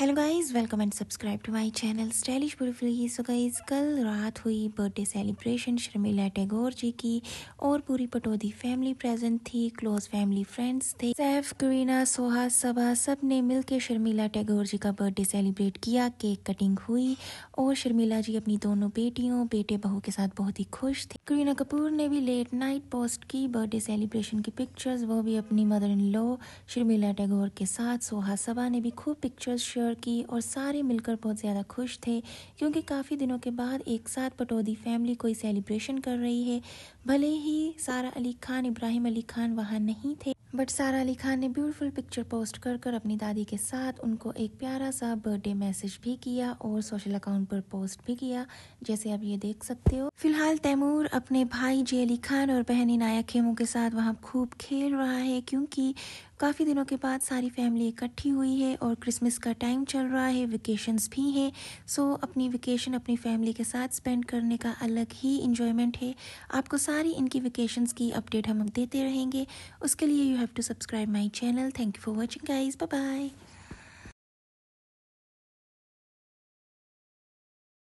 hello guys welcome and subscribe to my channel stylish so guys कल रात हुई birthday celebration Sharmila Tagore ji की और पूरी पटौदी फैमिली प्रेजेंट थी क्लोज फैमिली फ्रेंड्स थे सैफ करीना सोहा सबा सब ने मिलकर शर्मिला टैगोर जी का बर्थडे सेलिब्रेट किया केक कटिंग हुई और शर्मिला जी अपनी दोनों बेटियों बेटे बहू के साथ बहुत ही खुश थे करीना कपूर ने भी लेट नाइट पोस्ट की बर्थडे सेलिब्रेशन की पिक्चर्स वो भी अपनी mother in law Sharmila Tagore के साथ सोहा सबा ने भी खूब पिक्चर्स शेयर की और सारे मिलकर बहुत ज़्यादा खुश थे क्योंकि काफ़ी दिनों के बाद एक साथ पटौदी फैमिली कोई सेलिब्रेशन कर रही है भले ही सारा अली खान इब्राहिम अली खान वहाँ नहीं थे बट सारा अली खान ने ब्यूटीफुल पिक्चर पोस्ट कर कर अपनी दादी के साथ उनको एक प्यारा सा बर्थडे मैसेज भी किया और सोशल अकाउंट पर पोस्ट भी किया जैसे आप ये देख सकते हो फिलहाल तैमूर अपने भाई जे अली खान और बहन इनाया खेमू के साथ वहाँ खूब खेल रहा है क्योंकि काफ़ी दिनों के बाद सारी फैमिली इकट्ठी हुई है और क्रिसमस का टाइम चल रहा है वेकेशंस भी हैं सो अपनी वेकेशन अपनी फैमिली के साथ स्पेंड करने का अलग ही इन्जॉयमेंट है आपको सारी इनकी वेकेशंस की अपडेट हम देते रहेंगे उसके लिए you have to subscribe my channel thank you for watching guys bye